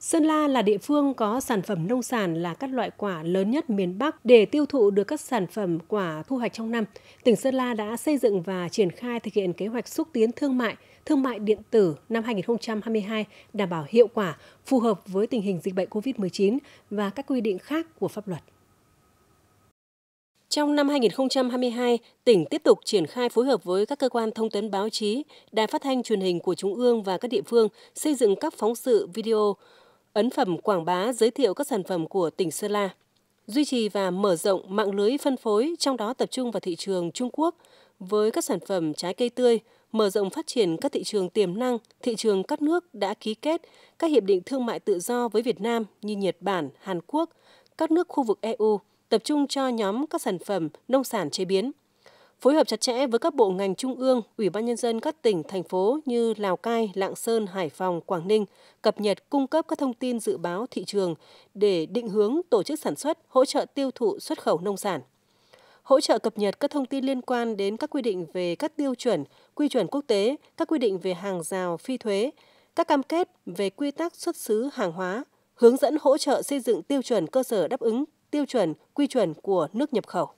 Sơn La là địa phương có sản phẩm nông sản là các loại quả lớn nhất miền Bắc để tiêu thụ được các sản phẩm quả thu hoạch trong năm. Tỉnh Sơn La đã xây dựng và triển khai thực hiện kế hoạch xúc tiến thương mại, thương mại điện tử năm 2022 đảm bảo hiệu quả, phù hợp với tình hình dịch bệnh COVID-19 và các quy định khác của pháp luật. Trong năm 2022, tỉnh tiếp tục triển khai phối hợp với các cơ quan thông tấn báo chí, đài phát thanh truyền hình của Trung ương và các địa phương xây dựng các phóng sự video ấn phẩm quảng bá giới thiệu các sản phẩm của tỉnh Sơn La, duy trì và mở rộng mạng lưới phân phối, trong đó tập trung vào thị trường Trung Quốc với các sản phẩm trái cây tươi, mở rộng phát triển các thị trường tiềm năng, thị trường các nước đã ký kết các hiệp định thương mại tự do với Việt Nam như Nhật Bản, Hàn Quốc, các nước khu vực EU, tập trung cho nhóm các sản phẩm nông sản chế biến – phối hợp chặt chẽ với các bộ ngành trung ương, ủy ban nhân dân các tỉnh, thành phố như Lào Cai, Lạng Sơn, Hải Phòng, Quảng Ninh, cập nhật cung cấp các thông tin dự báo thị trường để định hướng tổ chức sản xuất, hỗ trợ tiêu thụ xuất khẩu nông sản. Hỗ trợ cập nhật các thông tin liên quan đến các quy định về các tiêu chuẩn, quy chuẩn quốc tế, các quy định về hàng rào phi thuế, các cam kết về quy tắc xuất xứ hàng hóa, hướng dẫn hỗ trợ xây dựng tiêu chuẩn cơ sở đáp ứng tiêu chuẩn, quy chuẩn của nước nhập khẩu.